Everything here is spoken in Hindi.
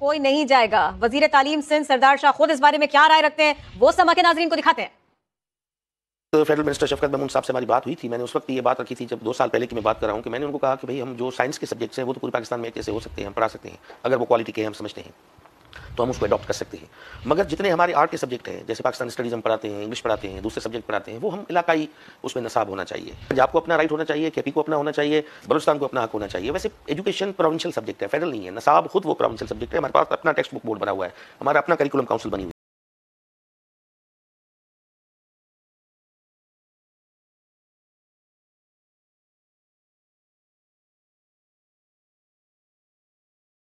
कोई नहीं जाएगा वजीर तालीम सिंह सरदार शाह खुद इस बारे में क्या राय रखते हैं वो समा के नाजरीन को दिखाते हैं तो फेडरल मिनिस्टर शफकत महमूद साहब से हमारी बात हुई थी मैंने उस वक्त ये बात रखी थी जब दो साल पहले की मैं बात कर रहा हूँ कि मैंने उनको कहा कि भाई हम जो साइंस के सब्जेक्ट्स हैं वो तो पूरे पाकिस्तान में एक जैसे हो सकते हैं हम पढ़ा सकते हैं अगर वो क्वालिटी के हम समझते हैं तो हम उसको अडॉप्ट कर सकते हैं मगर जितने हमारे आर्ट के सब्जेक्ट हैं जैसे पाकिस्तान स्टडीज हम पढ़ाते हैं इंग्लिश पढ़ाते हैं दूसरे सब्जेक्ट पढ़ाते हैं वो हम इलाकाई उसमें नसाब होना चाहिए पंजाब को अपना राइट होना चाहिए केपी को अपना होना चाहिए बलूचिस्तान को अपना हक होना चाहिए वैसे एजुकेशन प्रोविंशियल सब्जेक्ट है फेडरल नहीं है नसाब खुद वो प्रोविंशियल सब्जेक्ट है हमारे पास अपना टेक्स्ट बुक बोर्ड बना हुआ है हमारा अपना करिकुलम काउंसिल बनी हुई